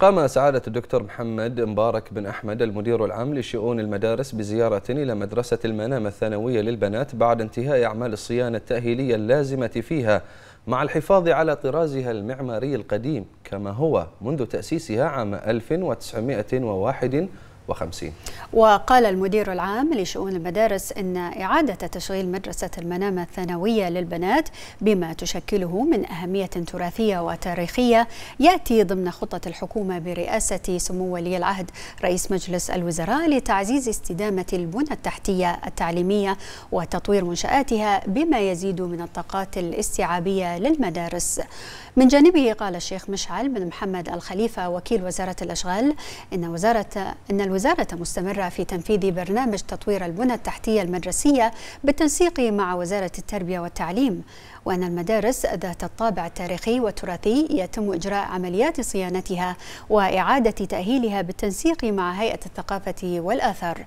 قام سعادة الدكتور محمد مبارك بن أحمد المدير العام لشؤون المدارس بزيارة إلى مدرسة المنام الثانوية للبنات بعد انتهاء أعمال الصيانة التأهيلية اللازمة فيها مع الحفاظ على طرازها المعماري القديم كما هو منذ تأسيسها عام 1901 وخمسين وقال المدير العام لشؤون المدارس أن إعادة تشغيل مدرسة المنامة الثانوية للبنات بما تشكله من أهمية تراثية وتاريخية يأتي ضمن خطة الحكومة برئاسة سمو ولي العهد رئيس مجلس الوزراء لتعزيز استدامة البنى التحتية التعليمية وتطوير منشآتها بما يزيد من الطاقات الاستيعابية للمدارس من جانبه قال الشيخ مشعل بن محمد الخليفة وكيل وزارة الأشغال إن وزارة إن الوزارة الوزارة مستمرة في تنفيذ برنامج تطوير البنى التحتية المدرسية بالتنسيق مع وزارة التربية والتعليم وأن المدارس ذات الطابع التاريخي والتراثي يتم إجراء عمليات صيانتها وإعادة تأهيلها بالتنسيق مع هيئة الثقافة والآثار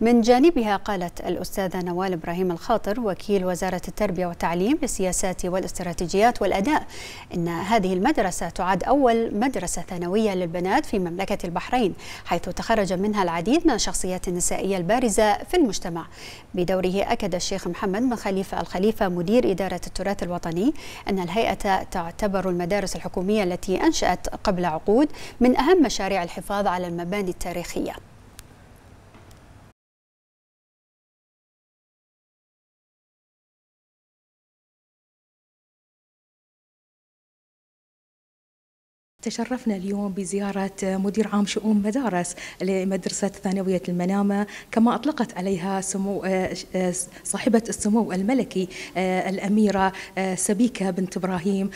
من جانبها قالت الأستاذة نوال إبراهيم الخاطر وكيل وزارة التربية والتعليم للسياسات والاستراتيجيات والأداء أن هذه المدرسة تعد أول مدرسة ثانوية للبنات في مملكة البحرين حيث تخرج منها العديد من الشخصيات النسائية البارزة في المجتمع بدوره أكد الشيخ محمد بن خليفة الخليفة مدير إدارة التراث الوطني أن الهيئة تعتبر المدارس الحكومية التي أنشأت قبل عقود من أهم مشاريع الحفاظ على المباني التاريخية تشرفنا اليوم بزيارة مدير عام شؤون مدارس لمدرسة ثانوية المنامة كما أطلقت عليها سمو آه، صاحبة السمو الملكي آه، الأميرة آه، سبيكة بنت إبراهيم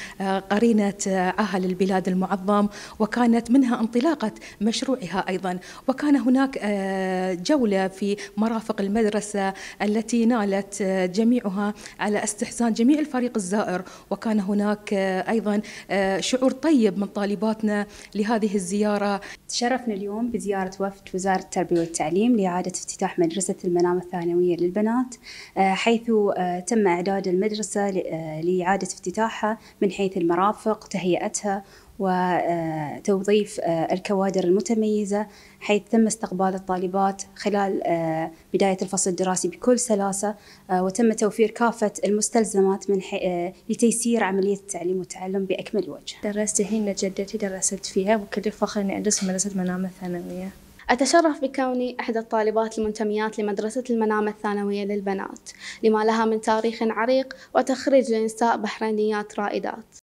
قرينة أهل البلاد المعظم وكانت منها انطلاقة مشروعها أيضا وكان هناك جولة في مرافق المدرسة التي نالت جميعها على استحسان جميع الفريق الزائر وكان هناك أيضا شعور طيب من طالب طالباتنا لهذه الزيارة تشرفنا اليوم بزيارة وفد وزارة التربية والتعليم لإعادة افتتاح مدرسة المنام الثانوية للبنات آه، حيث آه، تم إعداد المدرسة آه، لإعادة افتتاحها من حيث المرافق تهيئتها وتوظيف آه، الكوادر المتميزة حيث تم استقبال الطالبات خلال آه، بداية الفصل الدراسي بكل سلاسة آه، وتم توفير كافة المستلزمات من حي... لتيسير عملية التعليم والتعلم بأكمل وجه درست هنا جدتي درست فيها وكل فخر أني أدرس في مدرسة منامة الثانوية أتشرف بكوني إحدى الطالبات المنتميات لمدرسة المنامة الثانوية للبنات لما لها من تاريخ عريق وتخريج لنساء بحرينيات رائدات